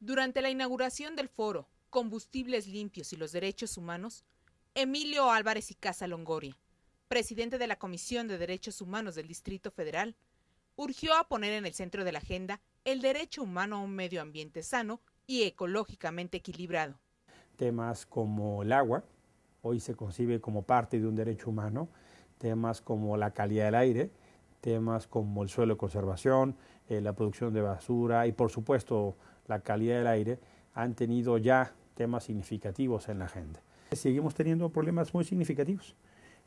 Durante la inauguración del foro Combustibles Limpios y los Derechos Humanos, Emilio Álvarez y Casa Longoria, presidente de la Comisión de Derechos Humanos del Distrito Federal, urgió a poner en el centro de la agenda el derecho humano a un medio ambiente sano y ecológicamente equilibrado. Temas como el agua, hoy se concibe como parte de un derecho humano, temas como la calidad del aire, temas como el suelo de conservación, eh, la producción de basura y por supuesto la calidad del aire, han tenido ya temas significativos en la agenda. Seguimos teniendo problemas muy significativos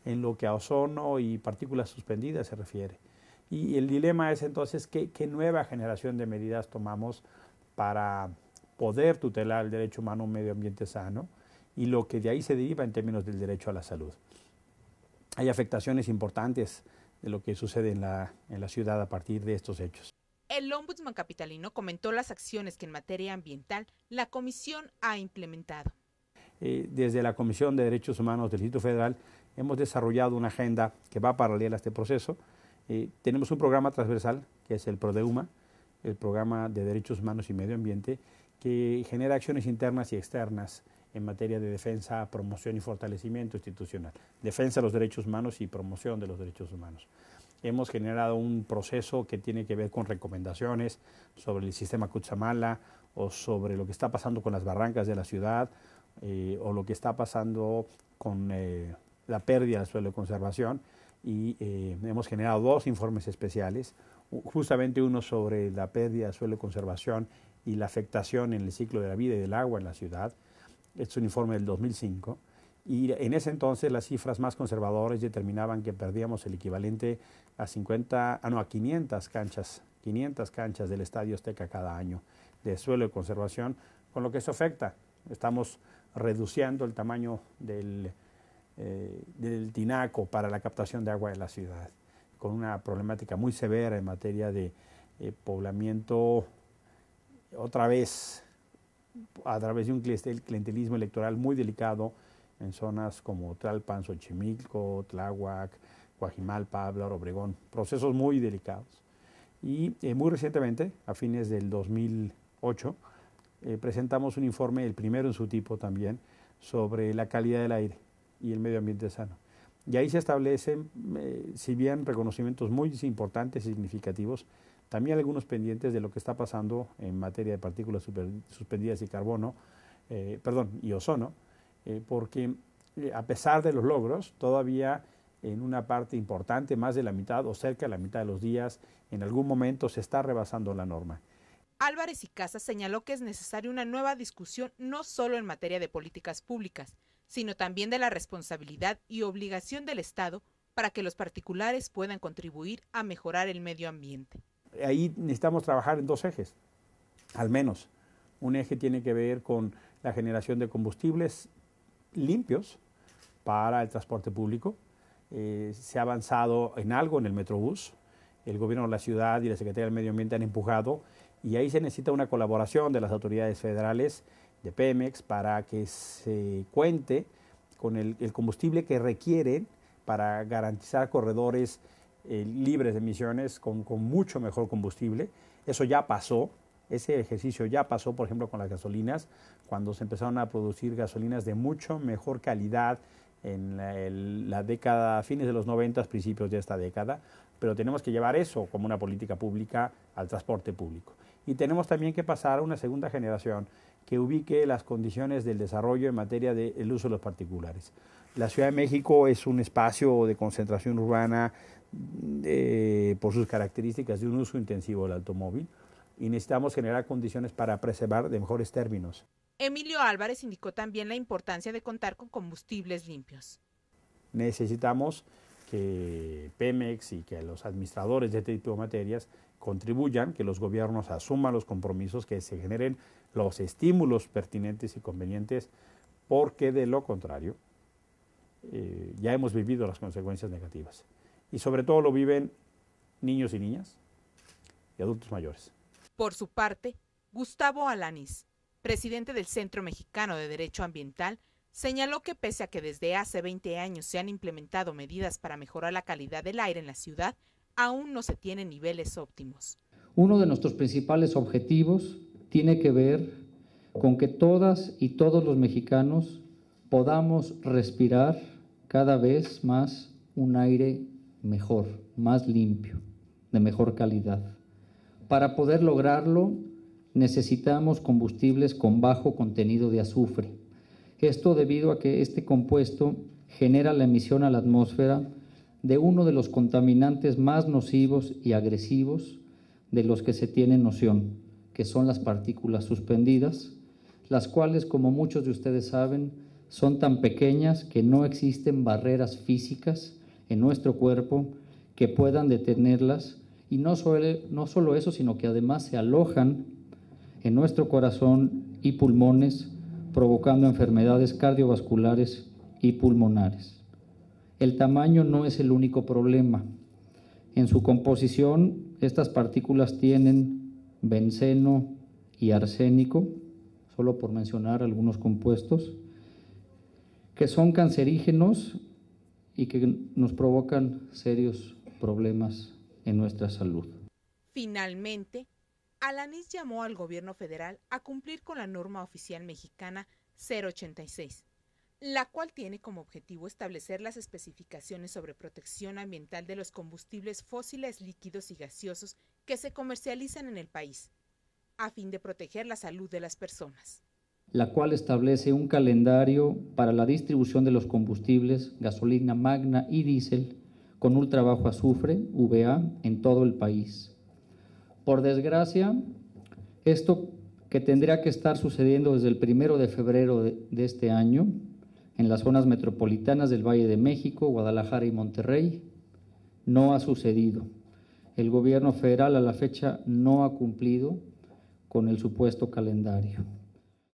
en lo que a ozono y partículas suspendidas se refiere. Y el dilema es entonces qué, nueva generación de medidas tomamos para poder tutelar el derecho humano a un medio ambiente sano y lo que de ahí se deriva en términos del derecho a la salud. Hay afectaciones importantes de lo que sucede en la ciudad a partir de estos hechos. El ombudsman capitalino comentó las acciones que en materia ambiental la comisión ha implementado. Eh, desde la Comisión de Derechos Humanos del Distrito Federal hemos desarrollado una agenda que va paralela a este proceso. Eh, tenemos un programa transversal que es el PRODEUMA, el programa de Derechos Humanos y Medio Ambiente, que genera acciones internas y externas en materia de defensa, promoción y fortalecimiento institucional. Defensa de los derechos humanos y promoción de los derechos humanos hemos generado un proceso que tiene que ver con recomendaciones sobre el sistema Cuchamala o sobre lo que está pasando con las barrancas de la ciudad eh, o lo que está pasando con eh, la pérdida del suelo de conservación y eh, hemos generado dos informes especiales, justamente uno sobre la pérdida del suelo de conservación y la afectación en el ciclo de la vida y del agua en la ciudad. Este es un informe del 2005 y en ese entonces las cifras más conservadoras determinaban que perdíamos el equivalente a 50, ah, no, a 500 canchas, 500 canchas del Estadio Azteca cada año de suelo de conservación, con lo que eso afecta. Estamos reduciendo el tamaño del, eh, tinaco para la captación de agua de la ciudad, con una problemática muy severa en materia de eh, poblamiento, otra vez a través de un clientelismo electoral muy delicado en zonas como Tlalpan, Xochimilco, Tláhuac, Guajimalpa, Pablo, Obregón, procesos muy delicados. Y eh, muy recientemente, a fines del 2008, eh, presentamos un informe, el primero en su tipo también, sobre la calidad del aire y el medio ambiente sano. Y ahí se establecen, eh, si bien reconocimientos muy importantes y significativos, también algunos pendientes de lo que está pasando en materia de partículas suspendidas y carbono, perdón, y ozono, eh, porque eh, a pesar de los logros, todavía en una parte importante, más de la mitad o cerca de la mitad de los días, en algún momento se está rebasando la norma. Álvarez y Casas señaló que es necesaria una nueva discusión no solo en materia de políticas públicas, sino también de la responsabilidad y obligación del Estado para que los particulares puedan contribuir a mejorar el medio ambiente. Ahí necesitamos trabajar en dos ejes, al menos. Un eje tiene que ver con la generación de combustibles limpios para el transporte público. Eh, se ha avanzado en algo en el Metrobús. El gobierno de la ciudad y la Secretaría del Medio Ambiente han empujado y ahí se necesita una colaboración de las autoridades federales, de Pemex, para que se cuente con el, combustible que requieren para garantizar corredores eh, libres de emisiones con mucho mejor combustible. Eso ya pasó, ese ejercicio ya pasó, por ejemplo, con las gasolinas, cuando se empezaron a producir gasolinas de mucho mejor calidad en la, década, fines de los 90, principios de esta década, pero tenemos que llevar eso como una política pública al transporte público. Y tenemos también que pasar a una segunda generación que ubique las condiciones del desarrollo en materia del uso de los particulares. La Ciudad de México es un espacio de concentración urbana eh, por sus características de un uso intensivo del automóvil y necesitamos generar condiciones para preservar de mejores términos. Emilio Álvarez indicó también la importancia de contar con combustibles limpios. Necesitamos que Pemex y que los administradores de este tipo de materias contribuyan, que los gobiernos asuman los compromisos, que se generen los estímulos pertinentes y convenientes, porque de lo contrario eh, ya hemos vivido las consecuencias negativas. Y sobre todo lo viven niños y niñas y adultos mayores. Por su parte, Gustavo Alanis, presidente del Centro Mexicano de Derecho Ambiental, señaló que pese a que desde hace 20 años se han implementado medidas para mejorar la calidad del aire en la ciudad, aún no se tienen niveles óptimos. Uno de nuestros principales objetivos tiene que ver con que todas y todos los mexicanos podamos respirar cada vez más un aire mejor, más limpio, de mejor calidad. Para poder lograrlo necesitamos combustibles con bajo contenido de azufre. Esto debido a que este compuesto genera la emisión a la atmósfera de uno de los contaminantes más nocivos y agresivos de los que se tiene noción, que son las partículas suspendidas, las cuales, como muchos de ustedes saben, son tan pequeñas que no existen barreras físicas en nuestro cuerpo que puedan detenerlas y no solo, eso, sino que además se alojan en nuestro corazón y pulmones, provocando enfermedades cardiovasculares y pulmonares. El tamaño no es el único problema. En su composición, estas partículas tienen benceno y arsénico, solo por mencionar algunos compuestos, que son cancerígenos y que nos provocan serios problemas en nuestra salud. Finalmente, Alanis llamó al gobierno federal a cumplir con la norma oficial mexicana 086, la cual tiene como objetivo establecer las especificaciones sobre protección ambiental de los combustibles fósiles líquidos y gaseosos que se comercializan en el país, a fin de proteger la salud de las personas. La cual establece un calendario para la distribución de los combustibles, gasolina magna y diésel, con un trabajo azufre, VA, en todo el país. Por desgracia, esto que tendría que estar sucediendo desde el primero de febrero de este año en las zonas metropolitanas del Valle de México, Guadalajara y Monterrey, no ha sucedido. El gobierno federal a la fecha no ha cumplido con el supuesto calendario.